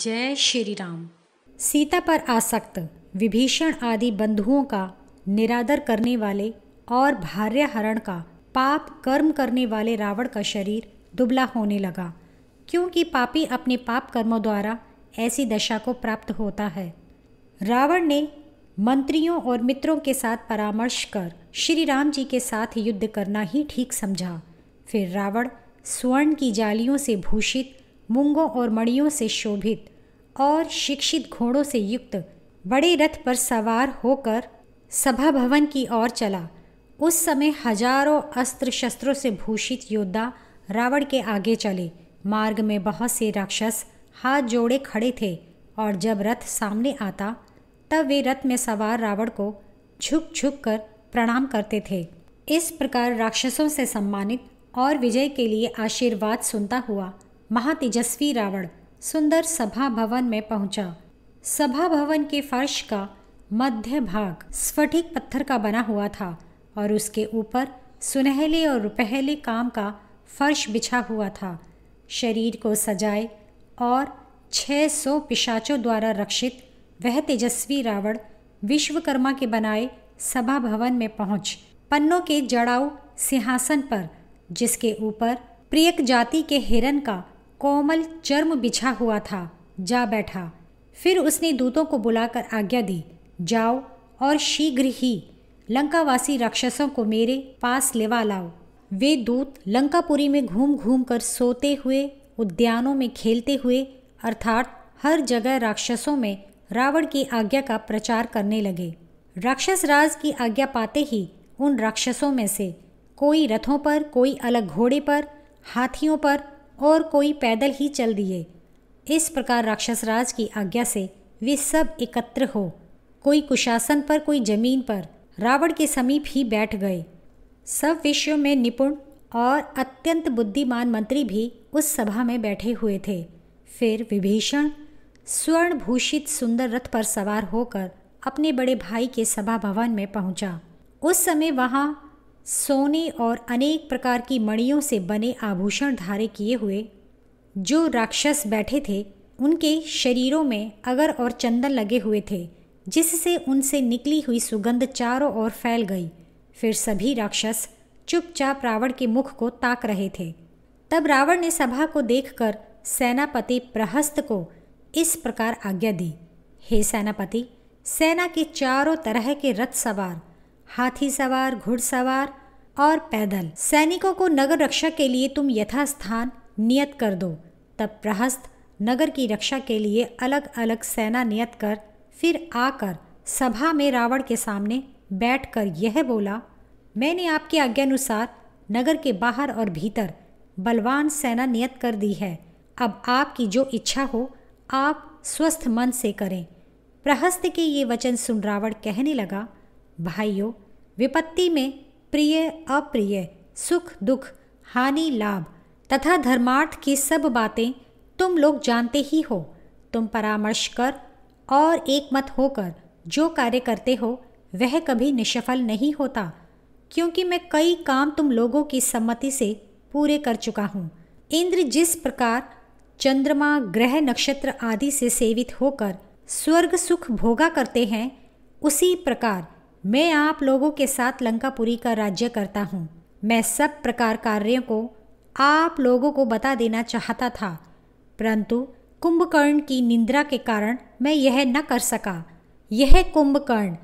जय श्री राम सीता पर आसक्त विभीषण आदि बंधुओं का निरादर करने वाले और भार्य हरण का पाप कर्म करने वाले रावण का शरीर दुबला होने लगा क्योंकि पापी अपने पाप कर्मों द्वारा ऐसी दशा को प्राप्त होता है रावण ने मंत्रियों और मित्रों के साथ परामर्श कर श्री राम जी के साथ युद्ध करना ही ठीक समझा फिर रावण स्वर्ण की जालियों से भूषित मुंगों और मणियों से शोभित और शिक्षित घोड़ों से युक्त बड़े रथ पर सवार होकर सभा भवन की ओर चला उस समय हजारों अस्त्र शस्त्रों से भूषित योद्धा रावण के आगे चले मार्ग में बहुत से राक्षस हाथ जोड़े खड़े थे और जब रथ सामने आता तब वे रथ में सवार रावण को झुक झुक कर प्रणाम करते थे इस प्रकार राक्षसों से सम्मानित और विजय के लिए आशीर्वाद सुनता हुआ महातेजस्वी रावण सुंदर सभा भवन में पहुंचा सभा भवन के फर्श का मध्य भाग स्फटिक पत्थर का बना हुआ था और उसके ऊपर सुनहले और रुपहले काम का फर्श बिछा हुआ था शरीर को सजाए और 600 सौ पिशाचों द्वारा रक्षित वह तेजस्वी रावण विश्वकर्मा के बनाए सभा भवन में पहुंच पन्नों के जड़ाऊ सिंहासन पर जिसके ऊपर प्रियक जाति के हिरन का कोमल चर्म बिछा हुआ था जा बैठा फिर उसने दूतों को बुलाकर आज्ञा दी जाओ और शीघ्र ही लंकावासी राक्षसों को मेरे पास लेवा लाओ वे दूत लंकापुरी में घूम घूम कर सोते हुए उद्यानों में खेलते हुए अर्थात हर जगह राक्षसों में रावण की आज्ञा का प्रचार करने लगे राक्षस राज की आज्ञा पाते ही उन राक्षसों में से कोई रथों पर कोई अलग घोड़े पर हाथियों पर और कोई पैदल ही चल दिए इस प्रकार राक्षसराज की आज्ञा से वे सब एकत्र हो कोई कुशासन पर कोई जमीन पर रावण के समीप ही बैठ गए सब विषयों में निपुण और अत्यंत बुद्धिमान मंत्री भी उस सभा में बैठे हुए थे फिर विभीषण स्वर्ण भूषित सुंदर रथ पर सवार होकर अपने बड़े भाई के सभा भवन में पहुंचा। उस समय वहाँ सोने और अनेक प्रकार की मणियों से बने आभूषण धारे किए हुए जो राक्षस बैठे थे उनके शरीरों में अगर और चंदन लगे हुए थे जिससे उनसे निकली हुई सुगंध चारों ओर फैल गई फिर सभी राक्षस चुपचाप रावण के मुख को ताक रहे थे तब रावण ने सभा को देखकर सेनापति प्रहस्त को इस प्रकार आज्ञा दी हे सेनापति सेना के चारों तरह के रथ सवार हाथी सवार घुड़सवार और पैदल सैनिकों को नगर रक्षा के लिए तुम यथास्थान नियत कर दो तब प्रहस्त नगर की रक्षा के लिए अलग अलग सेना नियत कर फिर आकर सभा में रावण के सामने बैठकर यह बोला मैंने आपके आज्ञानुसार नगर के बाहर और भीतर बलवान सेना नियत कर दी है अब आपकी जो इच्छा हो आप स्वस्थ मन से करें प्रहस्त के ये वचन सुन रावण कहने लगा भाइयों विपत्ति में प्रिय अप्रिय सुख दुख हानि लाभ तथा धर्मार्थ की सब बातें तुम लोग जानते ही हो तुम परामर्श कर और एक मत होकर जो कार्य करते हो वह कभी निष्फल नहीं होता क्योंकि मैं कई काम तुम लोगों की सम्मति से पूरे कर चुका हूँ इंद्र जिस प्रकार चंद्रमा ग्रह नक्षत्र आदि से सेवित होकर स्वर्ग सुख भोगा करते हैं उसी प्रकार मैं आप लोगों के साथ लंकापुरी का राज्य करता हूँ मैं सब प्रकार कार्यों को आप लोगों को बता देना चाहता था परंतु कुंभकर्ण की निंद्रा के कारण मैं यह न कर सका यह कुंभकर्ण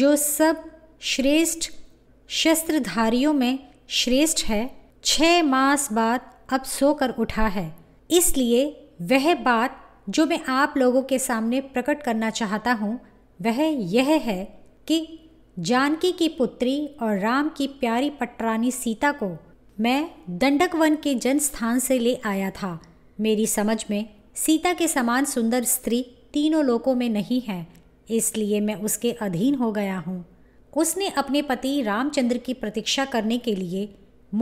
जो सब श्रेष्ठ शस्त्रधारियों में श्रेष्ठ है छः मास बाद अब सोकर उठा है इसलिए वह बात जो मैं आप लोगों के सामने प्रकट करना चाहता हूँ वह यह है कि जानकी की पुत्री और राम की प्यारी पटरानी सीता को मैं दंडक वन के जन स्थान से ले आया था मेरी समझ में सीता के समान सुंदर स्त्री तीनों लोकों में नहीं है इसलिए मैं उसके अधीन हो गया हूँ उसने अपने पति रामचंद्र की प्रतीक्षा करने के लिए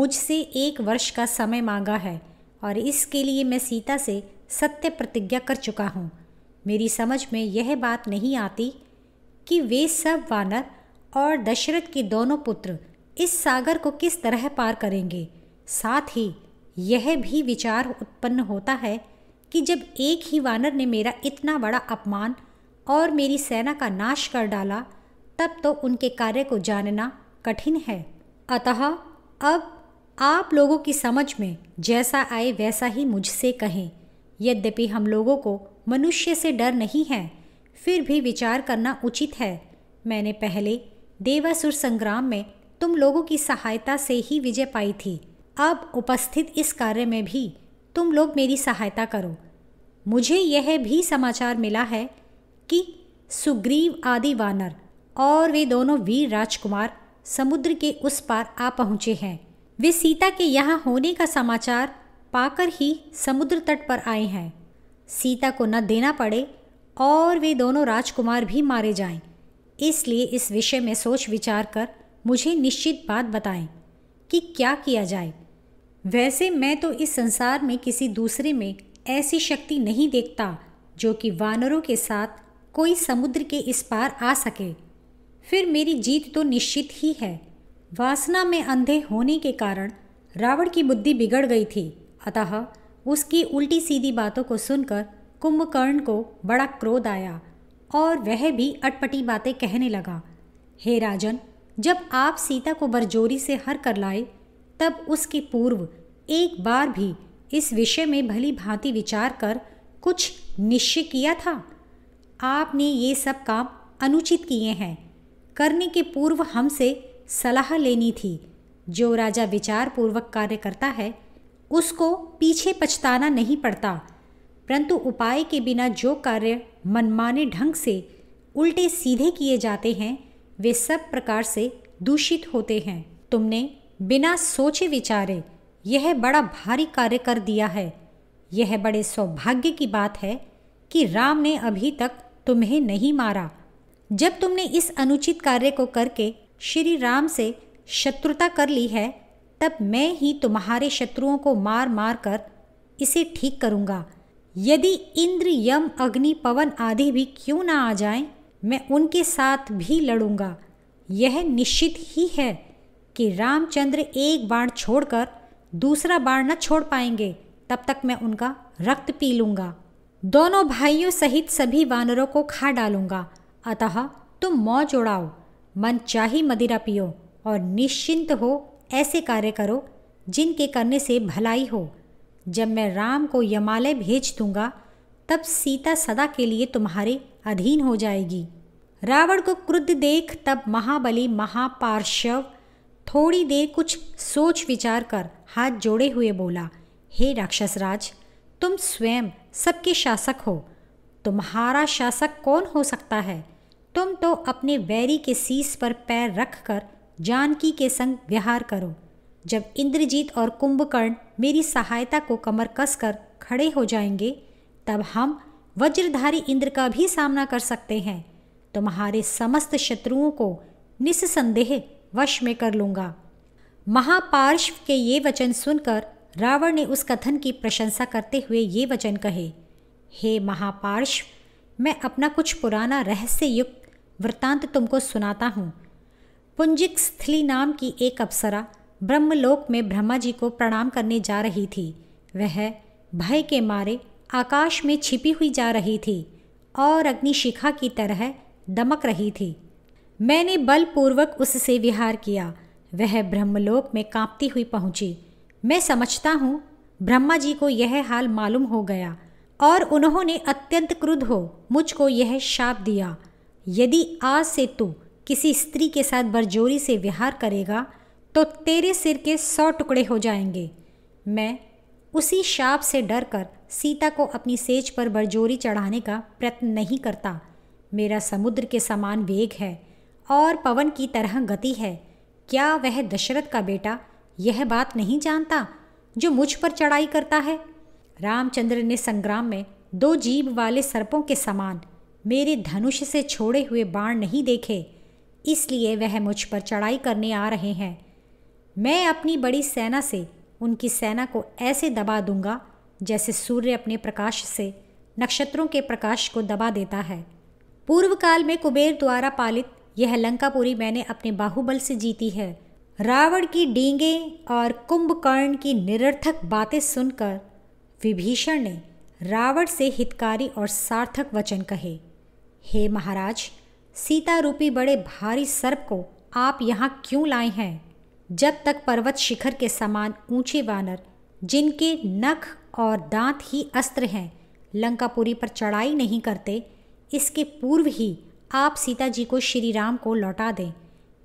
मुझसे एक वर्ष का समय मांगा है और इसके लिए मैं सीता से सत्य प्रतिज्ञा कर चुका हूँ मेरी समझ में यह बात नहीं आती कि वे सब वानर और दशरथ के दोनों पुत्र इस सागर को किस तरह पार करेंगे साथ ही यह भी विचार उत्पन्न होता है कि जब एक ही वानर ने मेरा इतना बड़ा अपमान और मेरी सेना का नाश कर डाला तब तो उनके कार्य को जानना कठिन है अतः अब आप लोगों की समझ में जैसा आए वैसा ही मुझसे कहें यद्यपि हम लोगों को मनुष्य से डर नहीं है फिर भी विचार करना उचित है मैंने पहले देवासुर संग्राम में तुम लोगों की सहायता से ही विजय पाई थी अब उपस्थित इस कार्य में भी तुम लोग मेरी सहायता करो मुझे यह भी समाचार मिला है कि सुग्रीव आदि वानर और वे दोनों वीर राजकुमार समुद्र के उस पार आ पहुँचे हैं वे सीता के यहाँ होने का समाचार पाकर ही समुद्र तट पर आए हैं सीता को न देना पड़े और वे दोनों राजकुमार भी मारे जाएं। इसलिए इस विषय में सोच विचार कर मुझे निश्चित बात बताएं कि क्या किया जाए वैसे मैं तो इस संसार में किसी दूसरे में ऐसी शक्ति नहीं देखता जो कि वानरों के साथ कोई समुद्र के इस पार आ सके फिर मेरी जीत तो निश्चित ही है वासना में अंधे होने के कारण रावण की बुद्धि बिगड़ गई थी अतः उसकी उल्टी सीधी बातों को सुनकर कुंभकर्ण को बड़ा क्रोध आया और वह भी अटपटी बातें कहने लगा हे राजन जब आप सीता को बरजोरी से हर कर लाए तब उसके पूर्व एक बार भी इस विषय में भली भांति विचार कर कुछ निश्चय किया था आपने ये सब काम अनुचित किए हैं करने के पूर्व हमसे सलाह लेनी थी जो राजा विचार पूर्वक कार्य करता है उसको पीछे पछताना नहीं पड़ता परंतु उपाय के बिना जो कार्य मनमाने ढंग से उल्टे सीधे किए जाते हैं वे सब प्रकार से दूषित होते हैं तुमने बिना सोचे विचारे यह बड़ा भारी कार्य कर दिया है यह बड़े सौभाग्य की बात है कि राम ने अभी तक तुम्हें नहीं मारा जब तुमने इस अनुचित कार्य को करके श्री राम से शत्रुता कर ली है तब मैं ही तुम्हारे शत्रुओं को मार मार कर इसे ठीक करूँगा यदि इंद्र यम अग्नि पवन आदि भी क्यों ना आ जाएं, मैं उनके साथ भी लड़ूंगा यह निश्चित ही है कि रामचंद्र एक बाण छोड़कर दूसरा बाण न छोड़ पाएंगे तब तक मैं उनका रक्त पी लूँगा दोनों भाइयों सहित सभी वानरों को खा डालूंगा अतः तुम मौज उड़ाओ मन चाही मदिरा पियो और निश्चिंत हो ऐसे कार्य करो जिनके करने से भलाई हो जब मैं राम को यमालय भेज दूंगा तब सीता सदा के लिए तुम्हारे अधीन हो जाएगी रावण को क्रुद्ध देख तब महाबली महापार्श्व थोड़ी देर कुछ सोच विचार कर हाथ जोड़े हुए बोला हे राक्षसराज तुम स्वयं सबके शासक हो तुम्हारा शासक कौन हो सकता है तुम तो अपने वैरी के शीस पर पैर रख कर जानकी के संग विहार करो जब इंद्रजीत और कुंभकर्ण मेरी सहायता को कमर कसकर खड़े हो जाएंगे तब हम वज्रधारी इंद्र का भी सामना कर सकते हैं तुम्हारे समस्त शत्रुओं को निस्संदेह वश में कर लूँगा महापार्श्व के ये वचन सुनकर रावण ने उस कथन की प्रशंसा करते हुए ये वचन कहे हे महापार्श्व मैं अपना कुछ पुराना रहस्य युक्त वृतांत तुमको सुनाता हूँ पुंजिक स्थली नाम की एक अप्सरा ब्रह्मलोक में ब्रह्मा जी को प्रणाम करने जा रही थी वह भय के मारे आकाश में छिपी हुई जा रही थी और अग्निशिखा की तरह दमक रही थी मैंने बलपूर्वक उससे विहार किया वह ब्रह्मलोक में कांपती हुई पहुंची मैं समझता हूँ ब्रह्मा जी को यह हाल मालूम हो गया और उन्होंने अत्यंत क्रुद्ध हो मुझको यह शाप दिया यदि आज से तू किसी स्त्री के साथ बरजोरी से विहार करेगा तो तेरे सिर के सौ टुकड़े हो जाएंगे मैं उसी शाप से डर कर सीता को अपनी सेज पर बरजोरी चढ़ाने का प्रयत्न नहीं करता मेरा समुद्र के समान वेग है और पवन की तरह गति है क्या वह दशरथ का बेटा यह बात नहीं जानता जो मुझ पर चढ़ाई करता है रामचंद्र ने संग्राम में दो जीव वाले सर्पों के समान मेरे धनुष से छोड़े हुए बाण नहीं देखे इसलिए वह मुझ पर चढ़ाई करने आ रहे हैं मैं अपनी बड़ी सेना से उनकी सेना को ऐसे दबा दूंगा जैसे सूर्य अपने प्रकाश से नक्षत्रों के प्रकाश को दबा देता है पूर्व काल में कुबेर द्वारा पालित यह लंकापुरी मैंने अपने बाहुबल से जीती है रावण की डींगे और कुंभकर्ण की निरर्थक बातें सुनकर विभीषण ने रावण से हितकारी और सार्थक वचन कहे हे महाराज सीता रूपी बड़े भारी सर्प को आप यहाँ क्यों लाए हैं जब तक पर्वत शिखर के समान ऊंचे वानर जिनके नख और दांत ही अस्त्र हैं लंकापुरी पर चढ़ाई नहीं करते इसके पूर्व ही आप सीता जी को श्री राम को लौटा दें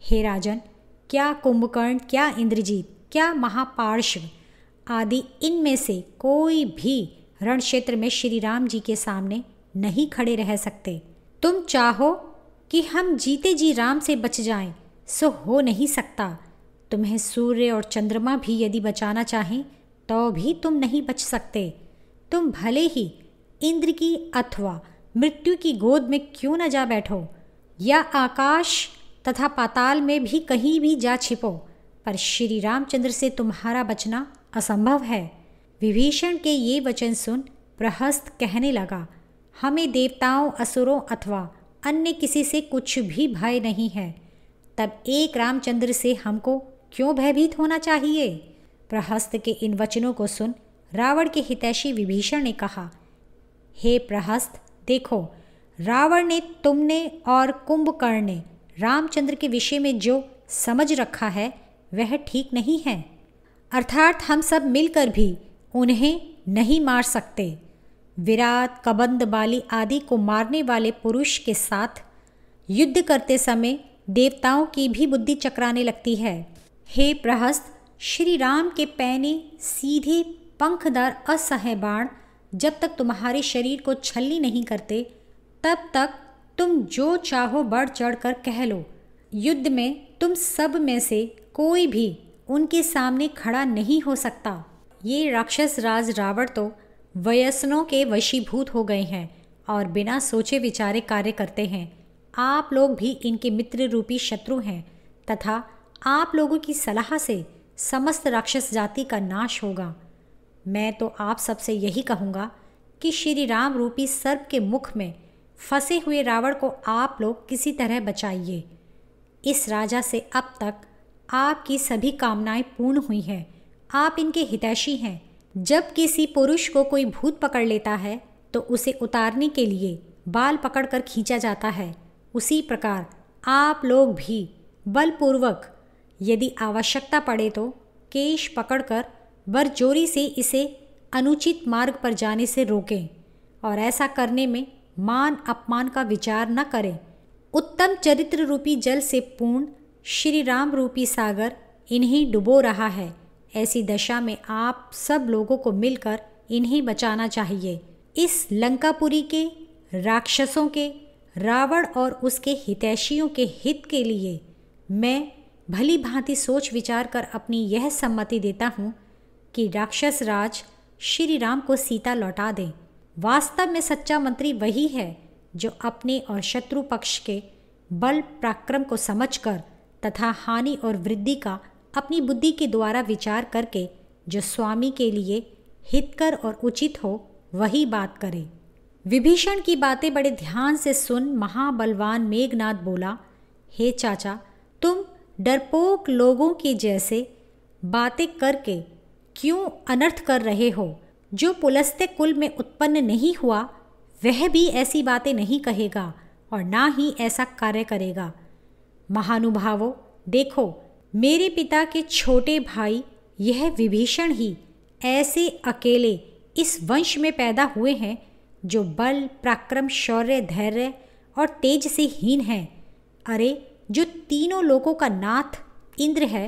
हे राजन क्या कुंभकर्ण क्या इंद्रजीत क्या महापार्श्व आदि इनमें से कोई भी रण क्षेत्र में श्री राम जी के सामने नहीं खड़े रह सकते तुम चाहो कि हम जीते जी राम से बच जाएं, सो हो नहीं सकता तुम्हें सूर्य और चंद्रमा भी यदि बचाना चाहें तो भी तुम नहीं बच सकते तुम भले ही इंद्र की अथवा मृत्यु की गोद में क्यों न जा बैठो या आकाश तथा पाताल में भी कहीं भी जा छिपो पर श्री रामचंद्र से तुम्हारा बचना असंभव है विभीषण के ये वचन सुन प्रहस्त कहने लगा हमें देवताओं असुरों अथवा अन्य किसी से कुछ भी भय नहीं है तब एक रामचंद्र से हमको क्यों भयभीत होना चाहिए प्रहस्त के इन वचनों को सुन रावण के हितैषी विभीषण ने कहा हे प्रहस्त देखो रावण ने तुमने और कुंभकर्ण ने रामचंद्र के विषय में जो समझ रखा है वह ठीक नहीं है अर्थात हम सब मिलकर भी उन्हें नहीं मार सकते विराट कबंद बाली आदि को मारने वाले पुरुष के साथ युद्ध करते समय देवताओं की भी बुद्धि चकराने लगती है हे प्रहस्त श्री राम के पैने सीधे पंखदार असहय बाण जब तक तुम्हारे शरीर को छल्ली नहीं करते तब तक तुम जो चाहो बढ़ चढ़ कर कह लो युद्ध में तुम सब में से कोई भी उनके सामने खड़ा नहीं हो सकता ये राक्षस राज रावण तो वयस्नों के वशीभूत हो गए हैं और बिना सोचे विचारे कार्य करते हैं आप लोग भी इनके मित्र रूपी शत्रु हैं तथा आप लोगों की सलाह से समस्त राक्षस जाति का नाश होगा मैं तो आप सबसे यही कहूँगा कि श्री राम रूपी सर्प के मुख में फंसे हुए रावण को आप लोग किसी तरह बचाइए इस राजा से अब तक आपकी सभी कामनाएं पूर्ण हुई हैं आप इनके हितैषी हैं जब किसी पुरुष को कोई भूत पकड़ लेता है तो उसे उतारने के लिए बाल पकड़कर खींचा जाता है उसी प्रकार आप लोग भी बलपूर्वक यदि आवश्यकता पड़े तो केश पकड़कर बरजोरी से इसे अनुचित मार्ग पर जाने से रोकें और ऐसा करने में मान अपमान का विचार न करें उत्तम चरित्र रूपी जल से पूर्ण श्री राम रूपी सागर इन्हें डुबो रहा है ऐसी दशा में आप सब लोगों को मिलकर इन्हें बचाना चाहिए इस लंकापुरी के राक्षसों के रावण और उसके हितैषियों के हित के लिए मैं भली भांति सोच विचार कर अपनी यह सम्मति देता हूँ कि राक्षस राज श्री राम को सीता लौटा दें वास्तव में सच्चा मंत्री वही है जो अपने और शत्रु पक्ष के बल पराक्रम को समझकर तथा हानि और वृद्धि का अपनी बुद्धि के द्वारा विचार करके जो स्वामी के लिए हितकर और उचित हो वही बात करे विभीषण की बातें बड़े ध्यान से सुन महाबलवान मेघनाथ बोला हे चाचा तुम डरपोक लोगों की जैसे बातें करके क्यों अनर्थ कर रहे हो जो पुलस्ते कुल में उत्पन्न नहीं हुआ वह भी ऐसी बातें नहीं कहेगा और ना ही ऐसा कार्य करेगा महानुभावो देखो मेरे पिता के छोटे भाई यह विभीषण ही ऐसे अकेले इस वंश में पैदा हुए हैं जो बल पराक्रम शौर्य धैर्य और तेज से हीन हैं अरे जो तीनों लोगों का नाथ इंद्र है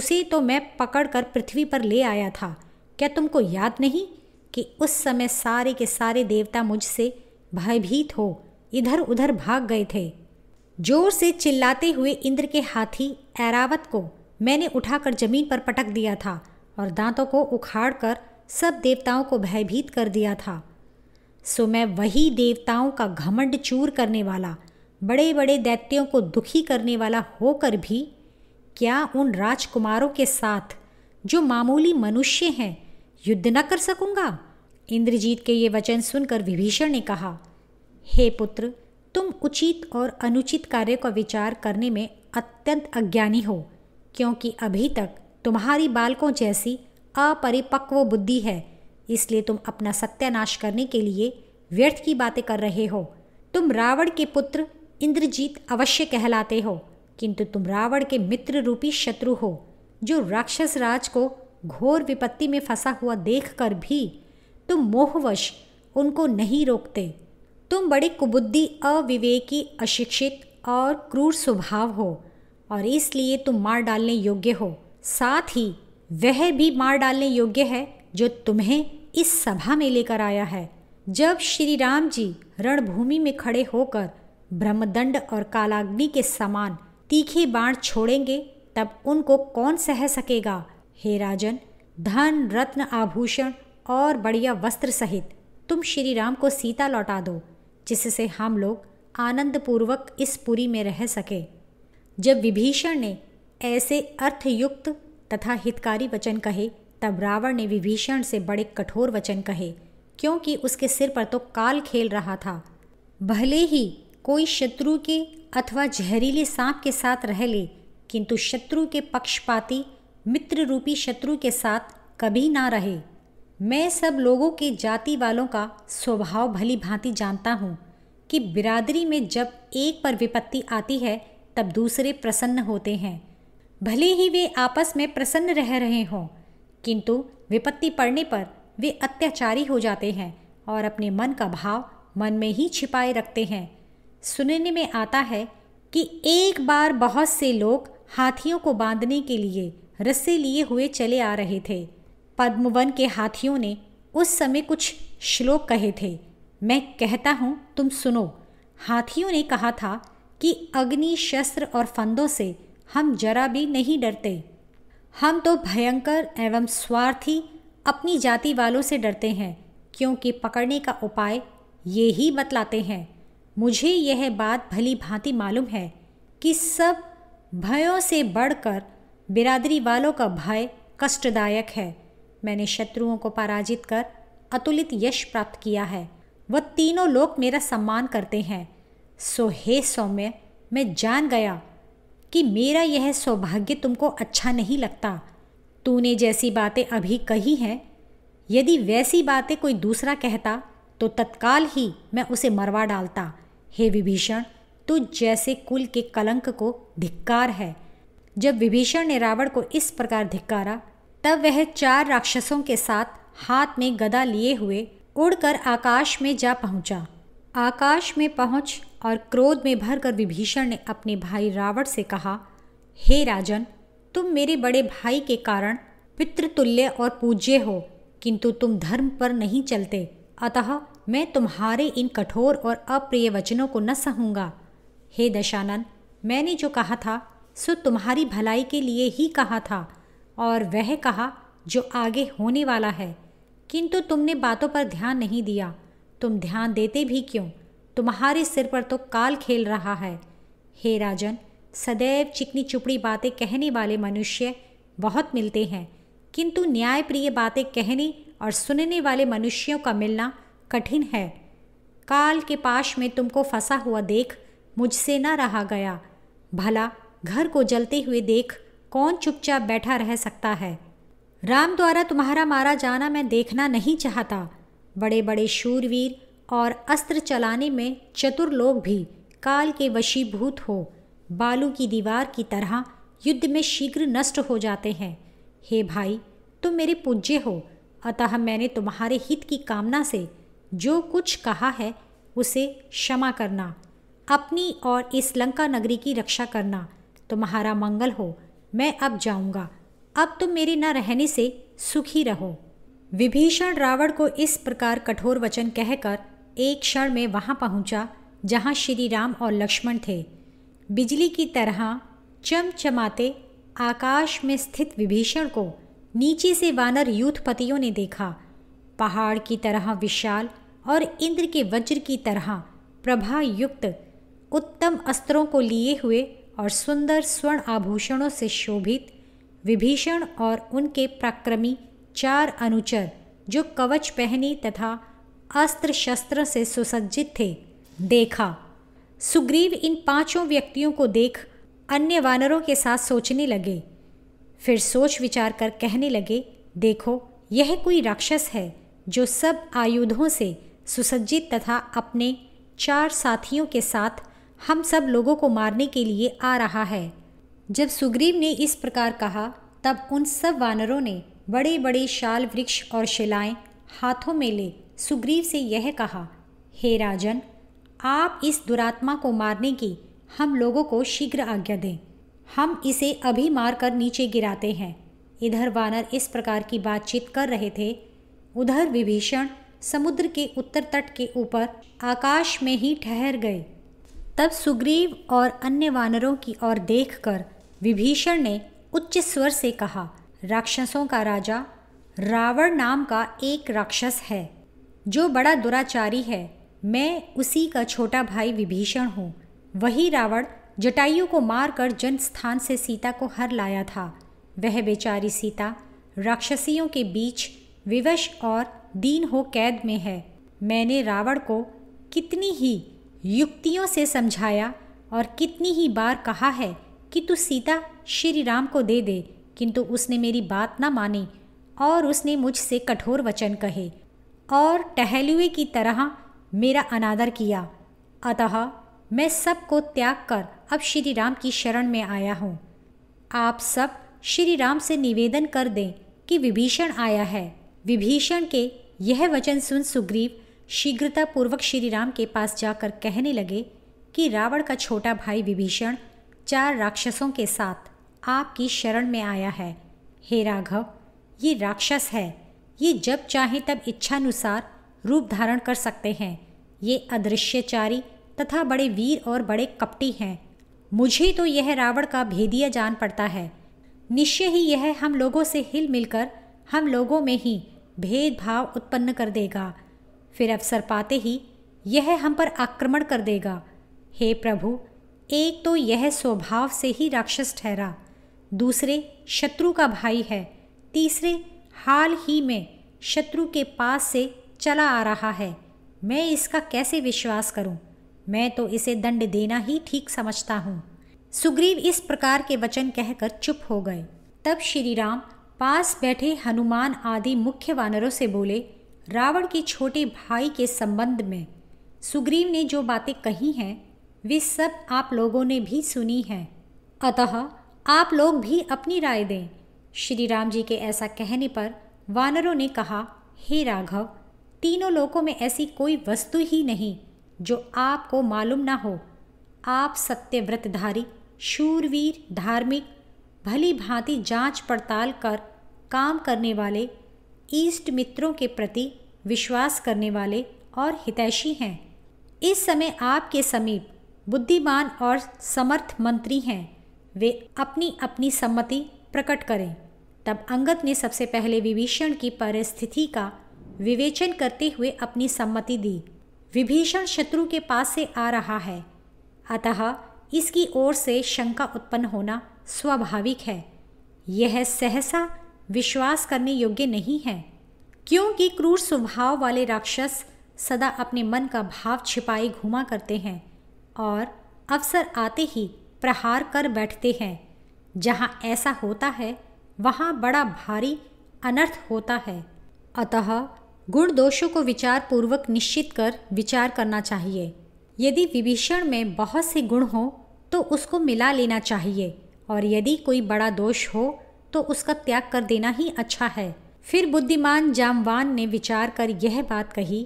उसे तो मैं पकड़ कर पृथ्वी पर ले आया था क्या तुमको याद नहीं कि उस समय सारे के सारे देवता मुझसे भयभीत हो इधर उधर भाग गए थे जोर से चिल्लाते हुए इंद्र के हाथी ऐरावत को मैंने उठाकर जमीन पर पटक दिया था और दांतों को उखाड़कर सब देवताओं को भयभीत कर दिया था सो मैं वही देवताओं का घमंड चूर करने वाला बड़े बड़े दैत्यों को दुखी करने वाला होकर भी क्या उन राजकुमारों के साथ जो मामूली मनुष्य हैं युद्ध न कर सकूंगा इंद्रजीत के ये वचन सुनकर विभीषण ने कहा हे पुत्र तुम उचित और अनुचित कार्य का विचार करने में अत्यंत अज्ञानी हो क्योंकि अभी तक तुम्हारी बालकों जैसी अपरिपक्व बुद्धि है इसलिए तुम अपना सत्यानाश करने के लिए व्यर्थ की बातें कर रहे हो तुम रावण के पुत्र इंद्रजीत अवश्य कहलाते हो किंतु तुम रावण के मित्र रूपी शत्रु हो जो राक्षस राज को घोर विपत्ति में फंसा हुआ देखकर भी तुम मोहवश उनको नहीं रोकते तुम बड़े कुबुद्धि अविवेकी अशिक्षित और क्रूर स्वभाव हो और इसलिए तुम मार डालने योग्य हो साथ ही वह भी मार डालने योग्य है जो तुम्हें इस सभा में लेकर आया है जब श्री राम जी रणभूमि में खड़े होकर ब्रह्मदंड और कालाग्नि के समान तीखे बाण छोड़ेंगे तब उनको कौन सह सकेगा हे राजन धन रत्न आभूषण और बढ़िया वस्त्र सहित तुम श्री राम को सीता लौटा दो जिससे हम लोग आनंदपूर्वक इस पुरी में रह सके जब विभीषण ने ऐसे अर्थयुक्त तथा हितकारी वचन कहे तब रावण ने विभीषण से बड़े कठोर वचन कहे क्योंकि उसके सिर पर तो काल खेल रहा था भले ही कोई शत्रु के अथवा जहरीले सांप के साथ रह ले किंतु शत्रु के पक्षपाती मित्र रूपी शत्रु के साथ कभी ना रहे मैं सब लोगों के जाति वालों का स्वभाव भली भांति जानता हूँ कि बिरादरी में जब एक पर विपत्ति आती है तब दूसरे प्रसन्न होते हैं भले ही वे आपस में प्रसन्न रह रहे हों किंतु विपत्ति पड़ने पर वे अत्याचारी हो जाते हैं और अपने मन का भाव मन में ही छिपाए रखते हैं सुनने में आता है कि एक बार बहुत से लोग हाथियों को बांधने के लिए रस्से लिए हुए चले आ रहे थे पद्मवन के हाथियों ने उस समय कुछ श्लोक कहे थे मैं कहता हूँ तुम सुनो हाथियों ने कहा था कि अग्नि शस्त्र और फंदों से हम जरा भी नहीं डरते हम तो भयंकर एवं स्वार्थी अपनी जाति वालों से डरते हैं क्योंकि पकड़ने का उपाय ये ही बतलाते हैं मुझे यह बात भली भांति मालूम है कि सब भयों से बढ़कर बिरादरी वालों का भय कष्टदायक है मैंने शत्रुओं को पराजित कर अतुलित यश प्राप्त किया है वह तीनों लोग मेरा सम्मान करते हैं सो हे सौम्य मैं जान गया कि मेरा यह सौभाग्य तुमको अच्छा नहीं लगता तूने जैसी बातें अभी कही हैं यदि वैसी बातें कोई दूसरा कहता तो तत्काल ही मैं उसे मरवा डालता हे विभीषण तू जैसे कुल के कलंक को धिक्कार है जब विभीषण ने रावण को इस प्रकार धिक्कारा तब वह चार राक्षसों के साथ हाथ में गदा लिए हुए उड़कर आकाश में जा पहुंचा। आकाश में पहुंच और क्रोध में भरकर विभीषण ने अपने भाई रावण से कहा हे राजन तुम मेरे बड़े भाई के कारण पितृतुल्य और पूज्य हो किंतु तुम धर्म पर नहीं चलते अतः मैं तुम्हारे इन कठोर और अप्रिय वचनों को न सहूंगा हे दशानन मैंने जो कहा था सो तुम्हारी भलाई के लिए ही कहा था और वह कहा जो आगे होने वाला है किंतु तुमने बातों पर ध्यान नहीं दिया तुम ध्यान देते भी क्यों तुम्हारे सिर पर तो काल खेल रहा है हे राजन सदैव चिकनी चुपड़ी बातें कहने वाले मनुष्य बहुत मिलते हैं किंतु न्यायप्रिय बातें कहने और सुनने वाले मनुष्यों का मिलना कठिन है काल के पाश में तुमको फंसा हुआ देख मुझसे न रहा गया भला घर को जलते हुए देख कौन चुपचाप बैठा रह सकता है राम द्वारा तुम्हारा मारा जाना मैं देखना नहीं चाहता बड़े बड़े शूरवीर और अस्त्र चलाने में चतुर लोग भी काल के वशीभूत हो बालू की दीवार की तरह युद्ध में शीघ्र नष्ट हो जाते हैं हे भाई तुम मेरे पूज्य हो अतः मैंने तुम्हारे हित की कामना से जो कुछ कहा है उसे क्षमा करना अपनी और इस लंका नगरी की रक्षा करना तुम्हारा मंगल हो मैं अब जाऊंगा अब तुम मेरे न रहने से सुखी रहो विभीषण रावण को इस प्रकार कठोर वचन कहकर एक क्षण में वहाँ पहुँचा जहाँ श्री राम और लक्ष्मण थे बिजली की तरह चमचमाते आकाश में स्थित विभीषण को नीचे से वानर यूथपतियों ने देखा पहाड़ की तरह विशाल और इंद्र के वज्र की तरह प्रभा युक्त उत्तम अस्त्रों को लिए हुए और सुंदर स्वर्ण आभूषणों से शोभित विभीषण और उनके प्रक्रमी चार अनुचर जो कवच पहनी तथा अस्त्र शस्त्र से सुसज्जित थे देखा सुग्रीव इन पांचों व्यक्तियों को देख अन्य वानरों के साथ सोचने लगे फिर सोच विचार कर कहने लगे देखो यह कोई राक्षस है जो सब आयुधों से सुसज्जित तथा अपने चार साथियों के साथ हम सब लोगों को मारने के लिए आ रहा है जब सुग्रीव ने इस प्रकार कहा तब उन सब वानरों ने बड़े बड़े शाल वृक्ष और शिलाएं हाथों में ले सुग्रीव से यह कहा हे राजन आप इस दुरात्मा को मारने की हम लोगों को शीघ्र आज्ञा दें हम इसे अभी मारकर नीचे गिराते हैं इधर वानर इस प्रकार की बातचीत कर रहे थे उधर विभीषण समुद्र के उत्तर तट के ऊपर आकाश में ही ठहर गए तब सुग्रीव और अन्य वानरों की ओर देखकर विभीषण ने उच्च स्वर से कहा राक्षसों का राजा रावण नाम का एक राक्षस है जो बड़ा दुराचारी है मैं उसी का छोटा भाई विभीषण हूँ वही रावण जटायु को मारकर जन स्थान से सीता को हर लाया था वह बेचारी सीता राक्षसियों के बीच विवश और दीन हो कैद में है मैंने रावण को कितनी ही युक्तियों से समझाया और कितनी ही बार कहा है कि तू सीता श्री राम को दे दे किंतु उसने मेरी बात न मानी और उसने मुझसे कठोर वचन कहे और टहलुए की तरह मेरा अनादर किया अतः मैं सब को त्याग कर अब श्री राम की शरण में आया हूँ आप सब श्री राम से निवेदन कर दें कि विभीषण आया है विभीषण के यह वचन सुन सुग्रीव शीघ्रतापूर्वक श्री राम के पास जाकर कहने लगे कि रावण का छोटा भाई विभीषण चार राक्षसों के साथ आपकी शरण में आया है हे राघव ये राक्षस है ये जब चाहे तब इच्छानुसार रूप धारण कर सकते हैं ये अदृश्यचारी तथा बड़े वीर और बड़े कपटी हैं मुझे तो यह रावण का भेदिया जान पड़ता है निश्चय ही यह हम लोगों से हिल मिलकर हम लोगों में ही भेदभाव उत्पन्न कर देगा फिर अवसर पाते ही यह हम पर आक्रमण कर देगा हे प्रभु एक तो यह स्वभाव से ही राक्षस ठहरा दूसरे शत्रु का भाई है तीसरे हाल ही में शत्रु के पास से चला आ रहा है मैं इसका कैसे विश्वास करूं? मैं तो इसे दंड देना ही ठीक समझता हूँ सुग्रीव इस प्रकार के वचन कहकर चुप हो गए तब श्री राम पास बैठे हनुमान आदि मुख्य वानरों से बोले रावण के छोटे भाई के संबंध में सुग्रीव ने जो बातें कही हैं वे सब आप लोगों ने भी सुनी हैं अतः आप लोग भी अपनी राय दें श्री राम जी के ऐसा कहने पर वानरों ने कहा हे राघव तीनों लोकों में ऐसी कोई वस्तु ही नहीं जो आपको मालूम ना हो आप सत्यव्रतधारी शूरवीर धार्मिक भली भांति जांच पड़ताल कर काम करने वाले ईस्ट मित्रों के प्रति विश्वास करने वाले और हितैषी हैं इस समय आपके समीप बुद्धिमान और समर्थ मंत्री हैं वे अपनी अपनी सम्मति प्रकट करें तब अंगत ने सबसे पहले विभीषण की परिस्थिति का विवेचन करते हुए अपनी सम्मति दी विभीषण शत्रु के पास से आ रहा है अतः इसकी ओर से शंका उत्पन्न होना स्वाभाविक है यह सहसा विश्वास करने योग्य नहीं है क्योंकि क्रूर स्वभाव वाले राक्षस सदा अपने मन का भाव छिपाए घुमा करते हैं और अवसर आते ही प्रहार कर बैठते हैं जहाँ ऐसा होता है वहाँ बड़ा भारी अनर्थ होता है अतः गुण दोषों को विचार पूर्वक निश्चित कर विचार करना चाहिए यदि विभीषण में बहुत से गुण हों तो उसको मिला लेना चाहिए और यदि कोई बड़ा दोष हो तो उसका त्याग कर देना ही अच्छा है फिर बुद्धिमान जामवान ने विचार कर यह बात कही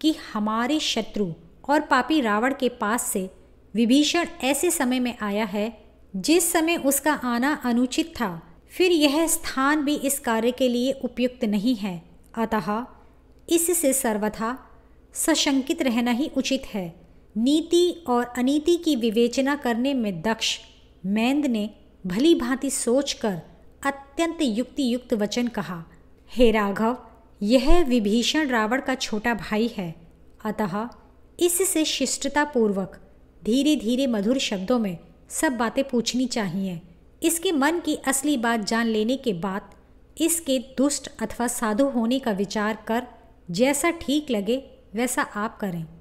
कि हमारे शत्रु और पापी रावण के पास से विभीषण ऐसे समय में आया है जिस समय उसका आना अनुचित था फिर यह स्थान भी इस कार्य के लिए उपयुक्त नहीं है अतः इससे सर्वथा सशंकित रहना ही उचित है नीति और अनीति की विवेचना करने में दक्ष मैंद ने भली भांति सोचकर अत्यंत युक्ति युक्त वचन कहा हे राघव यह विभीषण रावण का छोटा भाई है अतः इससे शिष्टतापूर्वक धीरे धीरे मधुर शब्दों में सब बातें पूछनी चाहिए इसके मन की असली बात जान लेने के बाद इसके दुष्ट अथवा साधु होने का विचार कर जैसा ठीक लगे वैसा आप करें